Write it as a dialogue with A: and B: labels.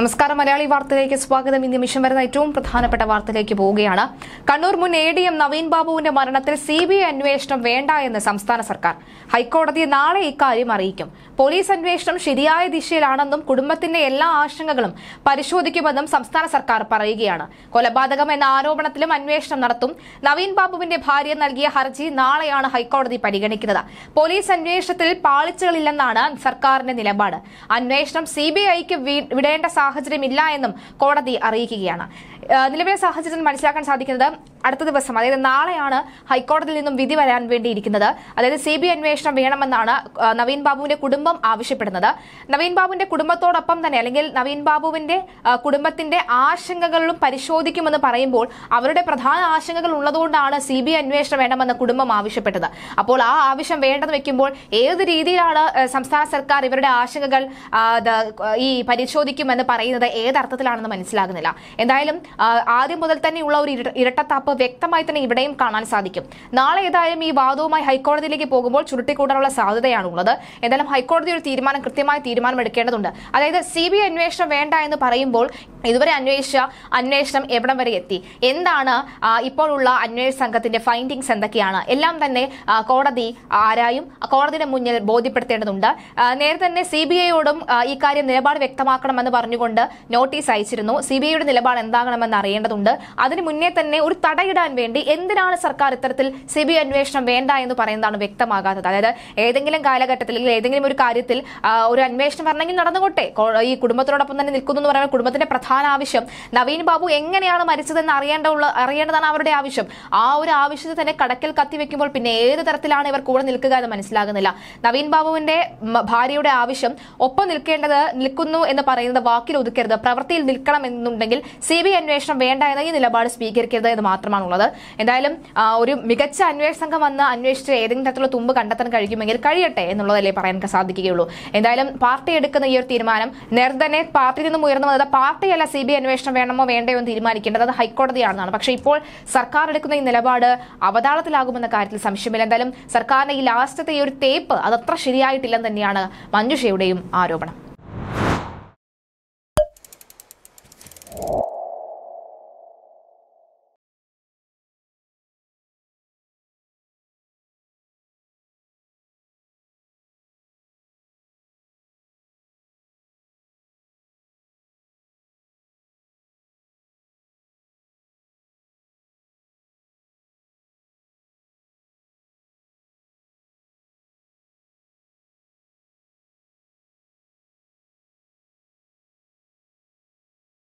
A: നമസ്കാരം മലയാളി വാർത്തയിലേക്ക് സ്വാഗതം ഇന്ത്യ മിഷൻ വരുന്ന ഏറ്റവും പ്രധാനപ്പെട്ട വാർത്തയിലേക്ക് പോവുകയാണ് കണ്ണൂർ മുൻ എ ഡി എം നവീൻ ബാബുവിന്റെ മരണത്തിൽ സി ബി ഐ അന്വേഷണം വേണ്ട എന്ന് സംസ്ഥാന സർക്കാർ ഹൈക്കോടതിയെ നാളെ ഇക്കാര്യം അറിയിക്കും പോലീസ് അന്വേഷണം ശരിയായ ദിശയിലാണെന്നും കുടുംബത്തിന്റെ എല്ലാ ആശങ്കകളും പരിശോധിക്കുമെന്നും സംസ്ഥാന സർക്കാർ പറയുകയാണ് കൊലപാതകം എന്ന ആരോപണത്തിലും അന്വേഷണം നടത്തും നവീൻ ബാബുവിന്റെ ഭാര്യ നൽകിയ ഹർജി നാളെയാണ് ഹൈക്കോടതി പരിഗണിക്കുന്നത് പോലീസ് അന്വേഷണത്തിൽ പാളിച്ചകളില്ലെന്നാണ് സർക്കാരിന്റെ നിലപാട് അന്വേഷണം സി ബി ഐക്ക് വിടേണ്ട സാഹചര്യമില്ല എന്നും കോടതി അറിയിക്കുകയാണ് നിലവിലെ സാഹചര്യത്തിൽ മനസ്സിലാക്കാൻ സാധിക്കുന്നത് അടുത്ത ദിവസം അതായത് നാളെയാണ് ഹൈക്കോടതിയിൽ നിന്നും വിധി വരാൻ വേണ്ടിയിരിക്കുന്നത് അതായത് സി ബി അന്വേഷണം വേണമെന്നാണ് നവീൻ ബാബുവിന്റെ കുടുംബം ആവശ്യപ്പെടുന്നത് നവീൻ ബാബുവിന്റെ കുടുംബത്തോടൊപ്പം തന്നെ അല്ലെങ്കിൽ നവീൻ ബാബുവിന്റെ കുടുംബത്തിന്റെ ആശങ്കകളിലും പരിശോധിക്കുമെന്ന് പറയുമ്പോൾ അവരുടെ പ്രധാന ആശങ്കകൾ ഉള്ളതുകൊണ്ടാണ് സി ബി അന്വേഷണം വേണമെന്ന് കുടുംബം ആവശ്യപ്പെട്ടത് അപ്പോൾ ആ ആവശ്യം വേണ്ടെന്ന് വെക്കുമ്പോൾ ഏത് രീതിയിലാണ് സംസ്ഥാന സർക്കാർ ഇവരുടെ ആശങ്കകൾ ഈ പരിശോധിക്കുമെന്ന് പറയുന്നത് ഏതർത്ഥത്തിലാണെന്ന് മനസ്സിലാകുന്നില്ല എന്തായാലും ആദ്യം മുതൽ തന്നെയുള്ള ഒരു ഇരട്ടത്താപ്പ് വ്യക്തമായി തന്നെ ഇവിടെയും കാണാൻ സാധിക്കും നാളെ ഏതായാലും ഈ വാദവുമായി ഹൈക്കോടതിയിലേക്ക് പോകുമ്പോൾ ചുരുട്ടിക്കൂടാനുള്ള സാധ്യതയാണുള്ളത് എന്തായാലും ഹൈക്കോടതി ഒരു തീരുമാനം കൃത്യമായ തീരുമാനമെടുക്കേണ്ടതുണ്ട് അതായത് സി ബി ഐ അന്വേഷണം വേണ്ട എന്ന് പറയുമ്പോൾ ഇതുവരെ അന്വേഷിച്ച അന്വേഷണം എവിടം വരെ എത്തി എന്താണ് ഇപ്പോഴുള്ള അന്വേഷണ സംഘത്തിന്റെ ഫൈൻഡിങ്സ് എന്തൊക്കെയാണ് എല്ലാം തന്നെ കോടതി ആരായും കോടതിയുടെ മുന്നിൽ ബോധ്യപ്പെടുത്തേണ്ടതുണ്ട് നേരത്തെ തന്നെ സി ബി ഐയോടും ഇക്കാര്യം നിലപാട് വ്യക്തമാക്കണമെന്ന് പറഞ്ഞുകൊണ്ട് നോട്ടീസ് അയച്ചിരുന്നു സി ബി ഐയുടെ നിലപാട് എന്താകണമെന്ന് അറിയേണ്ടതുണ്ട് അതിന് മുന്നേ തന്നെ ഒരു തടയിടാൻ വേണ്ടി എന്തിനാണ് സർക്കാർ ഇത്തരത്തിൽ സി ബി ഐ അന്വേഷണം വേണ്ട എന്ന് പറയുന്നതാണ് വ്യക്തമാകാത്തത് അതായത് ഏതെങ്കിലും കാലഘട്ടത്തിൽ അല്ലെങ്കിൽ ഏതെങ്കിലും ഒരു കാര്യത്തിൽ ഒരു അന്വേഷണം പറഞ്ഞെങ്കിൽ നടന്നുകൊട്ടെ ഈ കുടുംബത്തോടൊപ്പം തന്നെ നിൽക്കുന്നു എന്ന് പറയുമ്പോൾ കുടുംബത്തിന്റെ പ്രധാന പ്രധാന ആവശ്യം നവീൻ ബാബു എങ്ങനെയാണ് മരിച്ചതെന്ന് അറിയേണ്ടുള്ള അറിയേണ്ടതാണ് അവരുടെ ആവശ്യം ആ ഒരു ആവശ്യത്തെ തന്നെ കടക്കൽ കത്തിവെക്കുമ്പോൾ പിന്നെ ഏത് തരത്തിലാണ് ഇവർ കൂടെ നിൽക്കുക എന്ന് മനസ്സിലാകുന്നില്ല നവീൻ ബാബുവിന്റെ ഭാര്യയുടെ ആവശ്യം ഒപ്പം നിൽക്കേണ്ടത് നിൽക്കുന്നു എന്ന് പറയുന്നത് വാക്കിൽ ഒതുക്കരുത് പ്രവൃത്തിയിൽ നിൽക്കണം എന്നുണ്ടെങ്കിൽ സി ബി അന്വേഷണം വേണ്ട എന്ന ഈ നിലപാട് സ്വീകരിക്കരുത് എന്ന് മാത്രമാണുള്ളത് എന്തായാലും ഒരു മികച്ച അന്വേഷണ സംഘം വന്ന് അന്വേഷിച്ച് ഏതെങ്കിലും തരത്തിലുള്ള തുമ്പ് കണ്ടെത്താൻ കഴിയുമെങ്കിൽ കഴിയട്ടെ എന്നുള്ളതല്ലേ പറയാൻ സാധിക്കുകയുള്ളൂ എന്തായാലും പാർട്ടി എടുക്കുന്ന ഈ ഒരു തീരുമാനം നേരത്തെ തന്നെ പാർട്ടിയിൽ നിന്നും ഉയർന്നു വന്നത് പാർട്ടിയല്ല അല്ല സി ബി അന്വേഷണം വേണമോ വേണ്ടയോ എന്ന് തീരുമാനിക്കേണ്ടത് അത് ഹൈക്കോടതിയാണെന്നാണ് പക്ഷേ ഇപ്പോൾ സർക്കാർ എടുക്കുന്ന ഈ നിലപാട് അവതാളത്തിലാകുമെന്ന കാര്യത്തിൽ സംശയമില്ല എന്തായാലും സർക്കാരിന്റെ ഈ ലാസ്റ്റത്തെ ഈ ഒരു തേപ്പ് അതത്ര ശരിയായിട്ടില്ലെന്ന് തന്നെയാണ് മഞ്ജുഷയുടെയും ആരോപണം